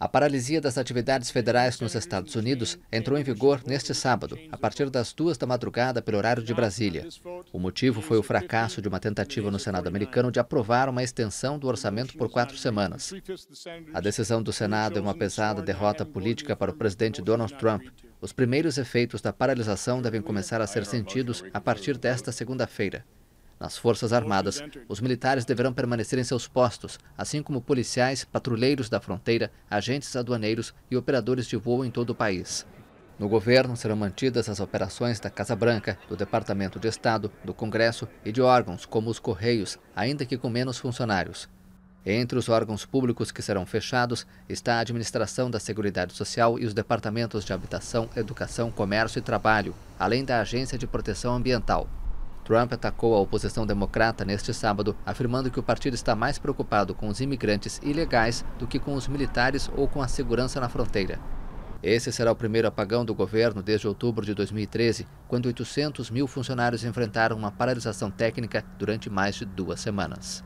A paralisia das atividades federais nos Estados Unidos entrou em vigor neste sábado, a partir das duas da madrugada, pelo horário de Brasília. O motivo foi o fracasso de uma tentativa no Senado americano de aprovar uma extensão do orçamento por quatro semanas. A decisão do Senado é uma pesada derrota política para o presidente Donald Trump. Os primeiros efeitos da paralisação devem começar a ser sentidos a partir desta segunda-feira. Nas Forças Armadas, os militares deverão permanecer em seus postos, assim como policiais, patrulheiros da fronteira, agentes aduaneiros e operadores de voo em todo o país. No governo serão mantidas as operações da Casa Branca, do Departamento de Estado, do Congresso e de órgãos como os Correios, ainda que com menos funcionários. Entre os órgãos públicos que serão fechados está a Administração da Seguridade Social e os Departamentos de Habitação, Educação, Comércio e Trabalho, além da Agência de Proteção Ambiental. Trump atacou a oposição democrata neste sábado, afirmando que o partido está mais preocupado com os imigrantes ilegais do que com os militares ou com a segurança na fronteira. Esse será o primeiro apagão do governo desde outubro de 2013, quando 800 mil funcionários enfrentaram uma paralisação técnica durante mais de duas semanas.